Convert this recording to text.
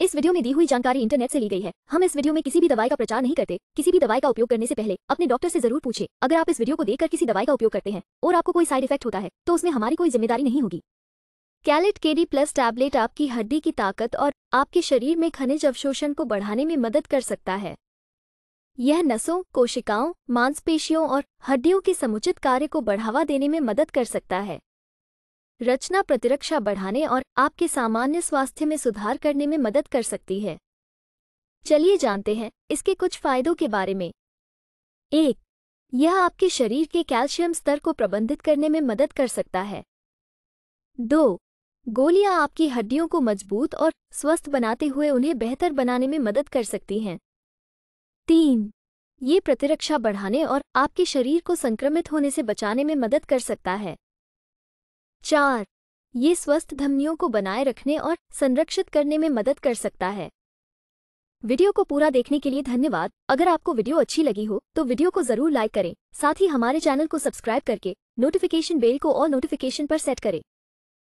इस वीडियो में दी हुई जानकारी इंटरनेट से ली गई है हम इस वीडियो में किसी भी दवाई का प्रचार नहीं करते किसी भी दवाई का उपयोग करने से पहले अपने डॉक्टर से जरूर पूछे अगर आप इस वीडियो को देखकर किसी दवाई का उपयोग करते हैं और आपको कोई साइड इफेक्ट होता है तो उसमें हमारी कोई जिम्मेदारी नहीं होगी कैलेट के प्लस टैबलेट आपकी हड्डी की ताकत और आपके शरीर में खनिज अवशोषण को बढ़ाने में मदद कर सकता है यह नसों कोशिकाओं मांसपेशियों और हड्डियों के समुचित कार्य को बढ़ावा देने में मदद कर सकता है रचना प्रतिरक्षा बढ़ाने और आपके सामान्य स्वास्थ्य में सुधार करने में मदद कर सकती है चलिए जानते हैं इसके कुछ फायदों के बारे में एक यह आपके शरीर के कैल्शियम स्तर को प्रबंधित करने में मदद कर सकता है दो गोलियां आपकी हड्डियों को मजबूत और स्वस्थ बनाते हुए उन्हें बेहतर बनाने में मदद कर सकती हैं तीन ये प्रतिरक्षा बढ़ाने और आपके शरीर को संक्रमित होने से बचाने में मदद कर सकता है चार ये स्वस्थ धमनियों को बनाए रखने और संरक्षित करने में मदद कर सकता है वीडियो को पूरा देखने के लिए धन्यवाद अगर आपको वीडियो अच्छी लगी हो तो वीडियो को जरूर लाइक करें साथ ही हमारे चैनल को सब्सक्राइब करके नोटिफिकेशन बेल को और नोटिफिकेशन पर सेट करें